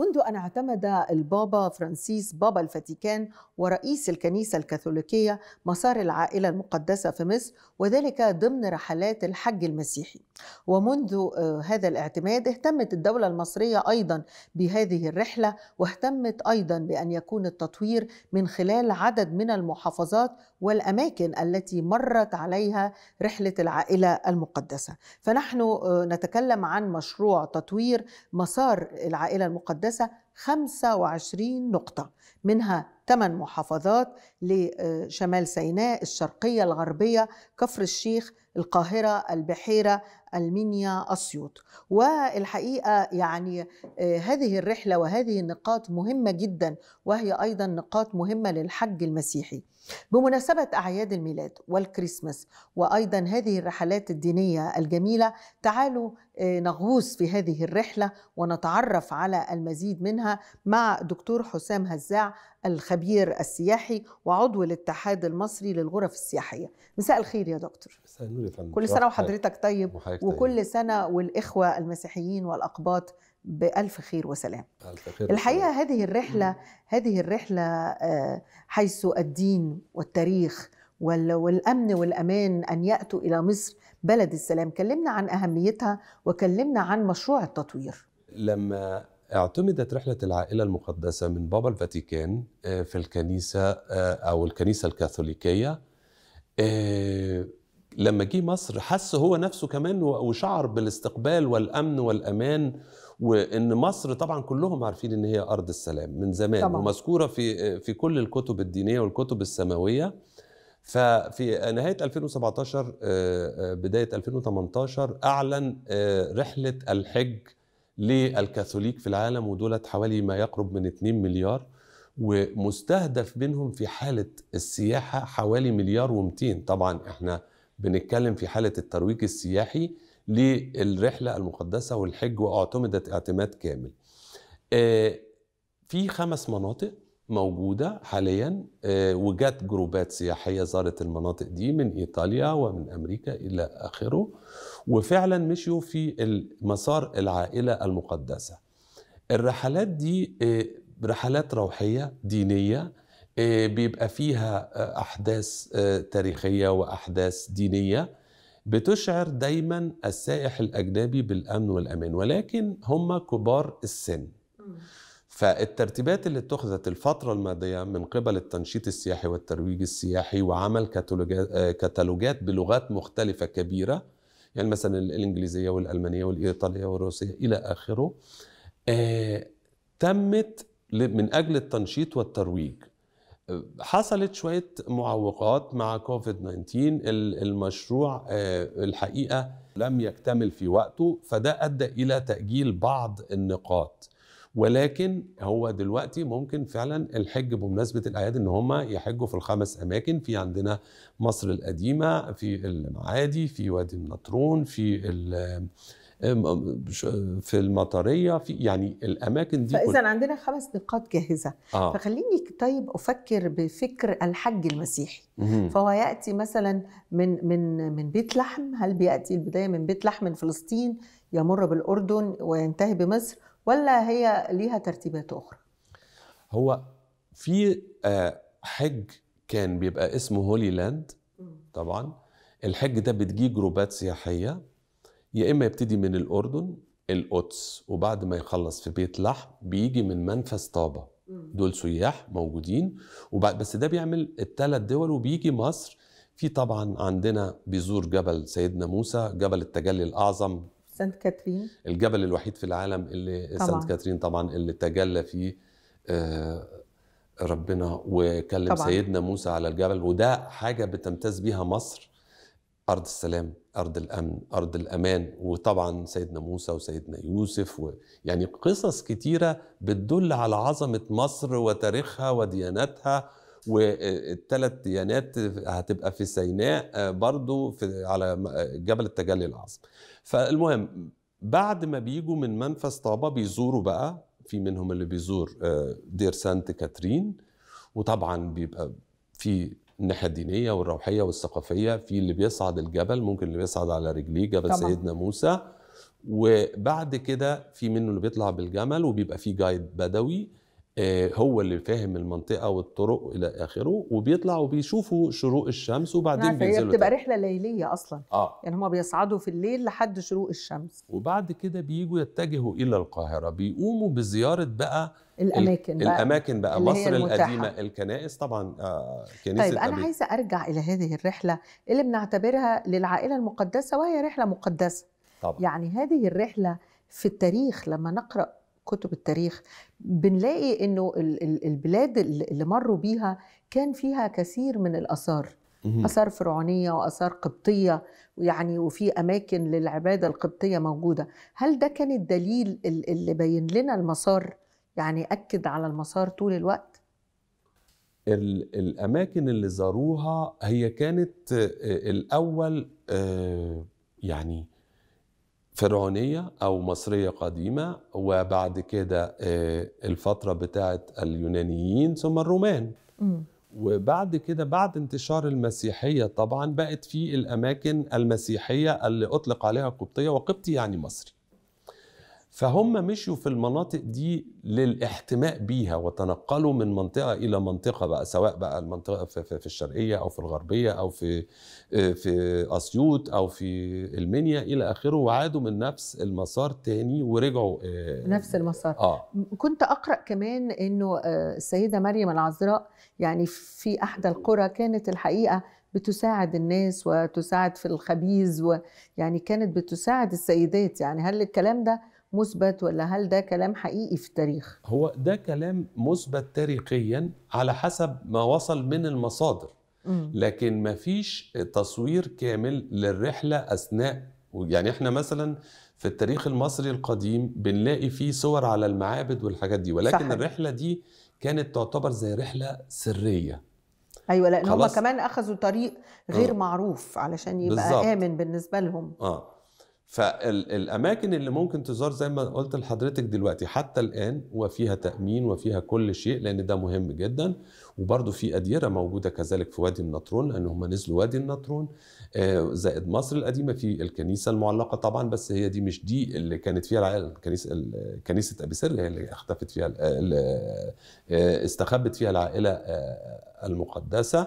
منذ أن اعتمد البابا فرانسيس بابا الفاتيكان ورئيس الكنيسة الكاثوليكية مسار العائلة المقدسة في مصر وذلك ضمن رحلات الحج المسيحي ومنذ آه، هذا الاعتماد اهتمت الدولة المصرية أيضا بهذه الرحلة واهتمت أيضا بأن يكون التطوير من خلال عدد من المحافظات والأماكن التي مرت عليها رحلة العائلة المقدسة فنحن آه، نتكلم عن مشروع تطوير مسار العائلة المقدسة empresa 25 نقطة منها 8 محافظات لشمال سيناء الشرقية الغربية كفر الشيخ القاهرة البحيرة المنيا أسيوط والحقيقة يعني آه، هذه الرحلة وهذه النقاط مهمة جدا وهي أيضا نقاط مهمة للحج المسيحي بمناسبة أعياد الميلاد والكريسماس وأيضا هذه الرحلات الدينية الجميلة تعالوا آه، نغوص في هذه الرحلة ونتعرف على المزيد منها مع دكتور حسام هزاع الخبير السياحي وعضو الاتحاد المصري للغرف السياحيه مساء الخير يا دكتور مساء النور يا فندم كل سنه وحضرتك طيب وكل طيب. سنه والاخوه المسيحيين والاقباط بألف خير وسلام خير الحقيقة وسلام. هذه الرحلة هذه الرحلة آه، حيث الدين والتاريخ والأمن والأمان أن يأتوا إلى مصر بلد السلام كلمنا عن أهميتها وكلمنا عن مشروع التطوير لما اعتمدت رحلة العائلة المقدسة من بابا الفاتيكان آه، في الكنيسة آه، أو الكنيسة الكاثوليكية آه، لما جه مصر حس هو نفسه كمان وشعر بالاستقبال والأمن والأمان وإن مصر طبعا كلهم عارفين إن هي أرض السلام من زمان طبعا. ومذكورة في في كل الكتب الدينية والكتب السماوية ففي نهاية 2017 بداية 2018 أعلن رحلة الحج للكاثوليك في العالم ودولت حوالي ما يقرب من 2 مليار ومستهدف منهم في حالة السياحة حوالي مليار و200 طبعا احنا بنتكلم في حالة الترويج السياحي للرحلة المقدسة والحج واعتمدت اعتماد كامل آه، في خمس مناطق موجودة حاليا آه، وجات جروبات سياحية زارت المناطق دي من إيطاليا ومن أمريكا إلى آخره وفعلا مشيوا في مسار العائلة المقدسة الرحلات دي آه، رحلات روحية دينية آه، بيبقى فيها آه، أحداث تاريخية وأحداث دينية بتشعر دايما السائح الأجنبي بالأمن والأمان ولكن هم كبار السن فالترتيبات اللي اتخذت الفترة الماضية من قبل التنشيط السياحي والترويج السياحي وعمل كتالوجات بلغات مختلفة كبيرة يعني مثلا الإنجليزية والألمانية والإيطالية والروسية إلى آخره آه، تمت من أجل التنشيط والترويج آه، حصلت شوية معوقات مع كوفيد 19 المشروع آه، الحقيقة لم يكتمل في وقته فده أدى إلى تأجيل بعض النقاط ولكن هو دلوقتي ممكن فعلا الحج بمناسبه الاعياد ان هم يحجوا في الخمس اماكن في عندنا مصر القديمه في المعادي في وادي النطرون في في المطريه في يعني الاماكن دي فاذا عندنا خمس نقاط جاهزه آه. فخليني طيب افكر بفكر الحج المسيحي مم. فهو ياتي مثلا من من من بيت لحم هل بياتي البدايه من بيت لحم من فلسطين يمر بالاردن وينتهي بمصر ولا هي ليها ترتيبات اخرى هو في آه، حج كان بيبقى اسمه هولي لاند طبعا الحج ده بتجي جروبات سياحيه يا اما يبتدي من الاردن القدس وبعد ما يخلص في بيت لحم بيجي من منفذ طابه دول سياح موجودين وبعد بس ده بيعمل الثلاث دول وبيجي مصر في طبعا عندنا بيزور جبل سيدنا موسى جبل التجلي الاعظم سانت كاترين الجبل الوحيد في العالم اللي طبعا. سانت كاترين طبعا اللي تجلى فيه آه، ربنا وكلم طبعا. سيدنا موسى على الجبل وده حاجه بتمتاز بيها مصر ارض السلام ارض الامن ارض الامان وطبعا سيدنا موسى وسيدنا يوسف و يعني قصص كتيره بتدل على عظمه مصر وتاريخها ودياناتها والثلاث ديانات هتبقى في سيناء آه، برضو في على آه، جبل التجلي العظيم فالمهم بعد ما بيجوا من منفذ طابة بيزوروا بقى في منهم اللي بيزور آه، دير سانت كاترين وطبعا بيبقى في الناحيه الدينيه والروحيه والثقافيه في اللي بيصعد الجبل ممكن اللي بيصعد على رجليه جبل طبعا. سيدنا موسى وبعد كده في منه اللي بيطلع بالجمل وبيبقى في جايد بدوي آه، هو اللي فاهم المنطقه والطرق الى اخره وبيطلع وبيشوفوا شروق الشمس وبعدين نعم، بينزلوا هي بتبقى تاني. رحله ليليه اصلا آه. يعني هم بيصعدوا في الليل لحد شروق الشمس وبعد كده بييجوا يتجهوا الى القاهره بيقوموا بزياره بقى الاماكن بقى الاماكن بقى مصر القديمه الكنائس طبعا آه كنيسه طيب انا عايزه ارجع الى هذه الرحله اللي بنعتبرها للعائله المقدسه وهي رحله مقدسه طبعا. يعني هذه الرحله في التاريخ لما نقرا كتب التاريخ بنلاقي انه البلاد اللي مروا بيها كان فيها كثير من الاثار اثار فرعونيه واثار قبطيه يعني وفي اماكن للعباده القبطيه موجوده هل ده كان الدليل اللي بين لنا المسار يعني اكد على المسار طول الوقت الاماكن اللي زاروها هي كانت آه، الاول آه، يعني فرعونية أو مصرية قديمة وبعد كده آه، الفترة بتاعة اليونانيين ثم الرومان وبعد كده بعد انتشار المسيحية طبعا بقت في الأماكن المسيحية اللي أطلق عليها قبطية وقبطي يعني مصري فهم مشوا في المناطق دي للاحتماء بيها وتنقلوا من منطقه الى منطقه بقى سواء بقى المنطقه في, الشرقيه او في الغربيه او في آه، في اسيوط او في المنيا الى اخره وعادوا من نفس المسار تاني ورجعوا آه، نفس المسار آه. كنت اقرا كمان انه آه، السيده مريم العذراء يعني في احدى القرى كانت الحقيقه بتساعد الناس وتساعد في الخبيز ويعني كانت بتساعد السيدات يعني هل الكلام ده مثبت ولا هل ده كلام حقيقي في التاريخ؟ هو ده كلام مثبت تاريخيا على حسب ما وصل من المصادر لكن ما فيش تصوير كامل للرحلة أثناء يعني احنا مثلا في التاريخ المصري القديم بنلاقي فيه صور على المعابد والحاجات دي ولكن صحيح. الرحلة دي كانت تعتبر زي رحلة سرية ايوه لان هم كمان اخذوا طريق غير أه. معروف علشان يبقى بالزبط. امن بالنسبه لهم اه فالاماكن اللي ممكن تزار زي ما قلت لحضرتك دلوقتي حتى الان وفيها تامين وفيها كل شيء لان ده مهم جدا وبرده في اديره موجوده كذلك في وادي النطرون لان هم نزلوا وادي النطرون آه، زائد مصر القديمه في الكنيسه المعلقه طبعا بس هي دي مش دي اللي كانت فيها الكنيسه كنيسه ابي سر هي اللي اختفت فيها آه، آه، استخبت فيها العائله المقدسه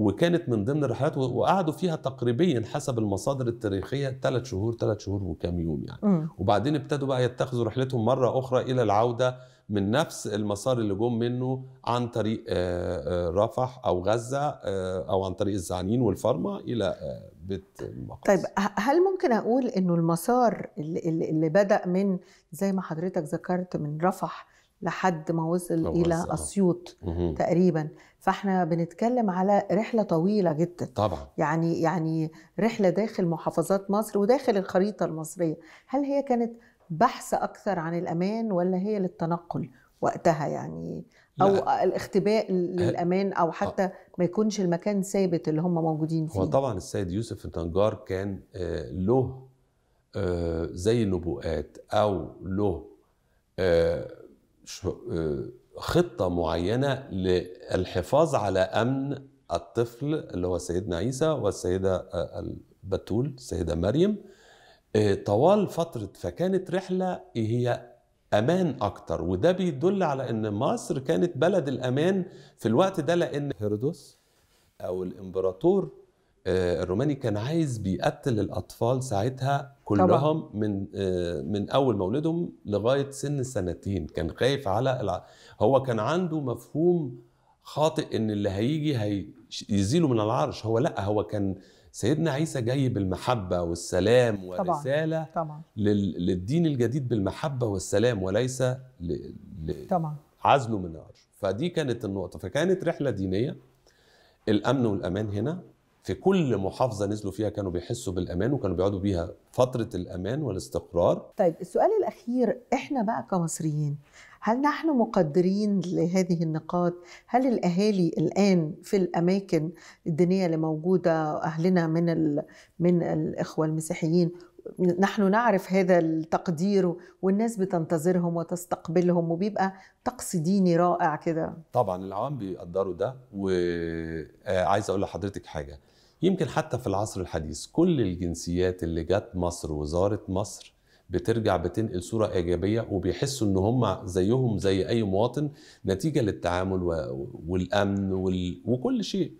وكانت من ضمن الرحلات وقعدوا فيها تقريبا حسب المصادر التاريخيه ثلاث شهور ثلاث شهور وكام يوم يعني م. وبعدين ابتدوا بقى يتخذوا رحلتهم مره اخرى الى العوده من نفس المسار اللي جم منه عن طريق آه، آه، رفح او غزه آه، او عن طريق الزعنين والفرما الى بيت المقدس طيب هل ممكن اقول انه المسار اللي, اللي بدا من زي ما حضرتك ذكرت من رفح لحد ما وصل الى اسيوط تقريبا فاحنا بنتكلم على رحله طويله جدا طبعا يعني يعني رحله داخل محافظات مصر وداخل الخريطه المصريه هل هي كانت بحث اكثر عن الامان ولا هي للتنقل وقتها يعني او لا. الاختباء للامان او حتى آه. ما يكونش المكان ثابت اللي هم موجودين فيه هو طبعا السيد يوسف النجار كان آه، له آه، زي النبوءات او له آه، خطه معينه للحفاظ على امن الطفل اللي هو سيدنا عيسى والسيده آه، البتول السيده مريم آه، طوال فتره فكانت رحله هي امان اكتر وده بيدل على ان مصر كانت بلد الامان في الوقت ده لان هيرودوس او الامبراطور آه، الروماني كان عايز بيقتل الاطفال ساعتها كلهم من آه، من اول مولدهم لغايه سن سنتين كان خايف على الع... هو كان عنده مفهوم خاطئ ان اللي هيجي هيزيله من العرش هو لا هو كان سيدنا عيسى جاي بالمحبه والسلام ورساله طبعا. طبعا. للدين الجديد بالمحبه والسلام وليس ل... ل... طبعا عزله من العرش فدي كانت النقطه فكانت رحله دينيه الامن والامان هنا في كل محافظه نزلوا فيها كانوا بيحسوا بالامان وكانوا بيقعدوا بيها فتره الامان والاستقرار طيب السؤال الاخير احنا بقى كمصريين هل نحن مقدرين لهذه النقاط هل الاهالي الان في الاماكن الدينيه اللي موجوده اهلنا من ال... من الاخوه المسيحيين نحن نعرف هذا التقدير والناس بتنتظرهم وتستقبلهم وبيبقى طقس ديني رائع كده طبعا العوام بيقدروا ده وعايز اقول لحضرتك حاجه يمكن حتى في العصر الحديث كل الجنسيات اللي جت مصر وزارت مصر بترجع بتنقل صورة إيجابية وبيحسوا إن هم زيهم زي أي مواطن نتيجة للتعامل والأمن وكل شيء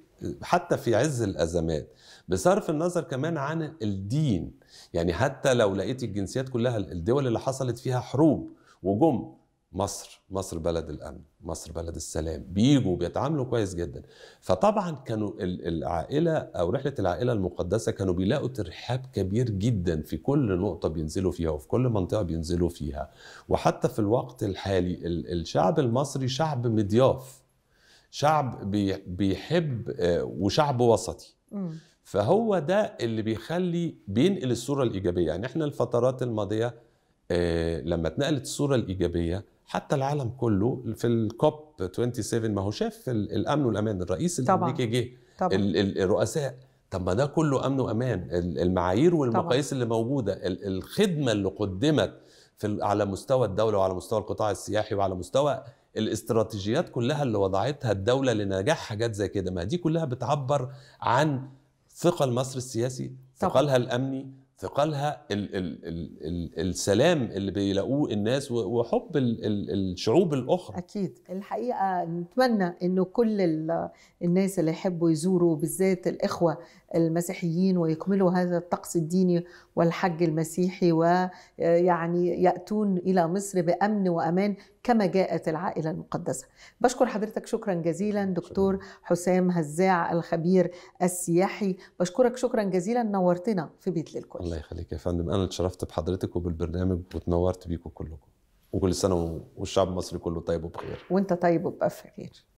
حتى في عز الأزمات بصرف النظر كمان عن الدين يعني حتى لو لقيت الجنسيات كلها الدول اللي حصلت فيها حروب وجم مصر مصر بلد الامن مصر بلد السلام بيجوا بيتعاملوا كويس جدا فطبعا كانوا العائله او رحله العائله المقدسه كانوا بيلاقوا ترحاب كبير جدا في كل نقطه بينزلوا فيها وفي كل منطقه بينزلوا فيها وحتى في الوقت الحالي الشعب المصري شعب مضياف شعب بيحب آه، وشعب وسطي فهو ده اللي بيخلي بينقل الصوره الايجابيه يعني احنا الفترات الماضيه آه، لما اتنقلت الصوره الايجابيه حتى العالم كله في الكوب 27 ما هو شاف الامن والامان الرئيس الامريكي جه الرؤساء طب ما ده كله امن وامان المعايير والمقاييس طبعا. اللي موجوده الخدمه اللي قدمت في على مستوى الدوله وعلى مستوى القطاع السياحي وعلى مستوى الاستراتيجيات كلها اللي وضعتها الدوله لنجاح حاجات زي كده ما دي كلها بتعبر عن ثقل مصر السياسي ثقلها الامني ثقلها ال ال ال ال السلام اللي بيلاقوه الناس وحب ال ال الشعوب الاخرى اكيد الحقيقه نتمنى انه كل الناس اللي يحبوا يزوروا بالذات الاخوه المسيحيين ويكملوا هذا الطقس الديني والحج المسيحي ويعني آه، يأتون إلى مصر بأمن وأمان كما جاءت العائلة المقدسة بشكر حضرتك شكرا جزيلا دكتور حسام هزاع الخبير السياحي بشكرك شكرا جزيلا نورتنا في بيت للكل الله يخليك يا فندم أنا اتشرفت بحضرتك وبالبرنامج وتنورت بيكم كلكم وكل سنة والشعب المصري كله طيب وبخير وانت طيب وبألف خير